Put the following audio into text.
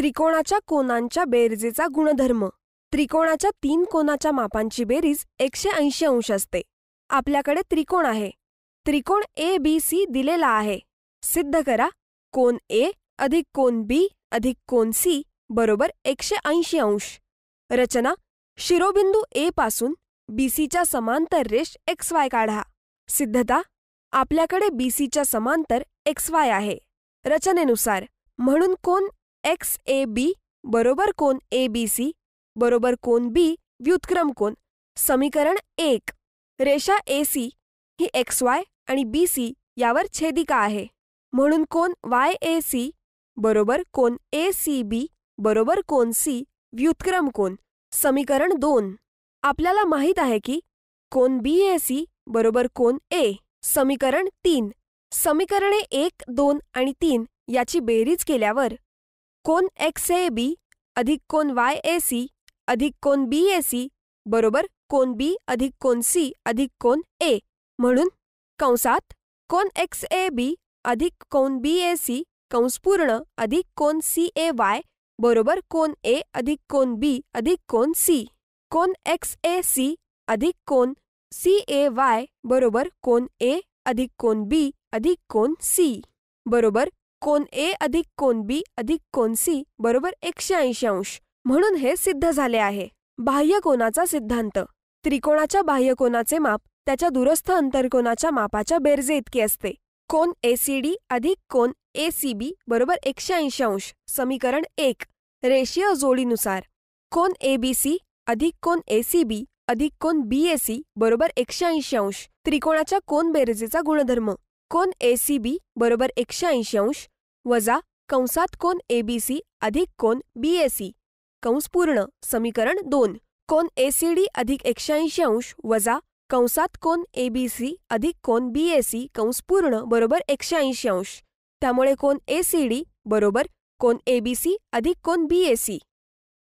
त्रिकोणाच्या कोनांच्या बेरजेचा गुणधर्म त्रिकोणाच्या तीन कोणाच्या मापांची बेरीज एकशे ऐंशी अंश असते आपल्याकडे त्रिकोण आहे त्रिकोण ए बी सी दिलेला आहे सिद्ध करा कोन ए अधिक कोन बी अधिक कोन सी बरोबर एकशे ऐंशी अंश रचना शिरोबिंदू ए पासून बी सीच्या समांतर रेष एक्स वाय काढा सिद्धता आपल्याकडे बी सीच्या समांतर एक्स वाय आहे रचनेनुसार म्हणून कोन एक्स ए बी बरोबर कोन ए बी सी बरोबर कोन बी व्युत्क्रम कोन समीकरण एक रेषा ए सी ही एक्स वाय आणि बी सी यावर छेदिका आहे म्हणून कोन वाय ए सी बरोबर कोन ए सी बी बरोबर कोन सी व्युत्क्रम कोन समीकरण दोन आपल्याला माहीत आहे की कोन बी ए सी बरोबर कोन ए समीकरण तीन समीकरणे एक दोन आणि तीन याची बेरीज केल्यावर कोन एक्स ए बी अधिक कोन वाय ए सी अधिक कोन बी ए सी बरोबर कोन बी अधिक कोन सी अधिक कोन ए म्हणून कंसात कोन एक्स ए बी अधिक कोन बी ए सी कंस पूर्ण अधिक कोन सी ए वाय बरोबर कोन ए अधिक कोन बी अधिक कोन सी कोन एक्स ए सी अधिक कोन सी ए वाय बरोबर कोन ए अधिक कोन बी अधिक कोन सी बरोबर कोन ए अधिक कोन बी अधिक कोन सी बरोबर एकशे ऐंशी अंश म्हणून हे सिद्ध झाले आहे बाह्यकोनाचा सिद्धांत त्रिकोणाच्या बाह्यकोनाचे माप त्याच्या दुरस्थ अंतर्कोनाच्या मापाच्या बेरजे इतके असते कोन एसीडी अधिक कोन एसीबी बरोबर एकशे ऐंशी अंश समीकरण एक रेषीय जोडीनुसार कोन एबीसी अधिक कोन एसीबी अधिक कोन बीएसी बरोबर एकशे ऐंशी अंश त्रिकोणाच्या कोन बेरजेचा गुणधर्म कोन ए सी बी बरोबर एकशे ऐंशी अंश वजा कंसात कोन ए बी सी अधिक कोन बी ए सी कंस पूर्ण समीकरण दोन कोन ए सी डी अधिक एकशे ऐंशी अंश वजा कंसात कोन ए बी सी अधिक कोन बी ए सी कंस पूर्ण बरोबर एकशे ऐंशी अंश त्यामुळे कोन ए सी डी बरोबर कोन ए बी सी अधिक कोन बी ए सी